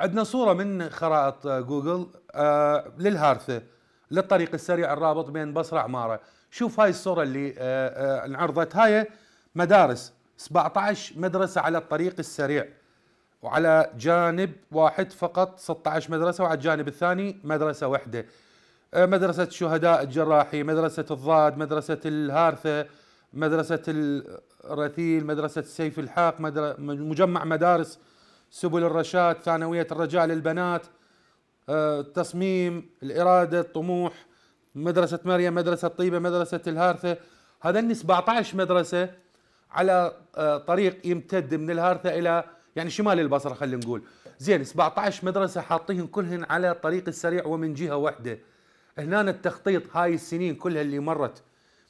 عندنا صوره من خرائط جوجل آه، للهارثه للطريق السريع الرابط بين بصره عماره شوف هاي الصوره اللي آه، آه، انعرضت هاي مدارس 17 مدرسه على الطريق السريع وعلى جانب واحد فقط 16 مدرسه وعلى الجانب الثاني مدرسه واحده مدرسه الشهداء الجراحي مدرسه الضاد مدرسه الهارثه مدرسه الرثيل مدرسه سيف الحاق مجمع مدارس سبل الرشاد ثانوية الرجاء للبنات آه، تصميم الإرادة الطموح مدرسة مريم مدرسة طيبة مدرسة الهارثة هذني 17 مدرسة على آه، طريق يمتد من الهارثة إلى يعني شمال البصرة خلينا نقول زين 17 مدرسة حاطين كلهن على الطريق السريع ومن جهة واحدة هنا التخطيط هاي السنين كلها اللي مرت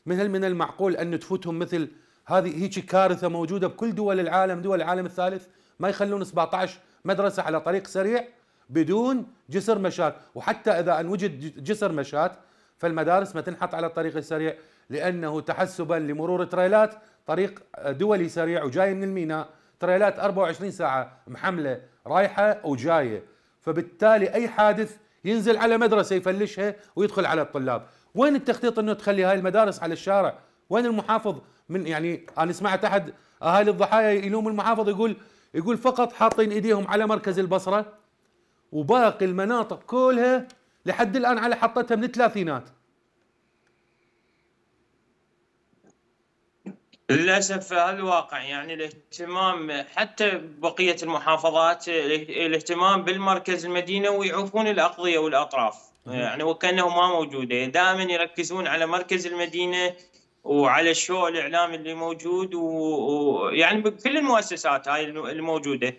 من هل من المعقول أن تفوتهم مثل هذه هيك كارثة موجودة بكل دول العالم دول العالم الثالث ما يخلون 17 مدرسه على طريق سريع بدون جسر مشات وحتى اذا ان وجد جسر مشات فالمدارس ما تنحط على الطريق السريع لانه تحسبا لمرور تريلات طريق دولي سريع وجاي من الميناء تريلات 24 ساعه محمله رايحه وجايه فبالتالي اي حادث ينزل على مدرسه يفلشها ويدخل على الطلاب وين التخطيط انه تخلي هاي المدارس على الشارع وين المحافظ من يعني انا سمعت احد اهالي الضحايا يلوم المحافظ يقول يقول فقط حاطين ايديهم على مركز البصره وباقي المناطق كلها لحد الان على حطتها من الثلاثينات للاسف هذا الواقع يعني الاهتمام حتى بقيه المحافظات الاهتمام بالمركز المدينه ويعوفون الاقضيه والاطراف يعني وكانه ما موجوده دائما يركزون على مركز المدينه وعلى الشو الاعلامي اللي موجود ويعني بكل المؤسسات هاي الموجوده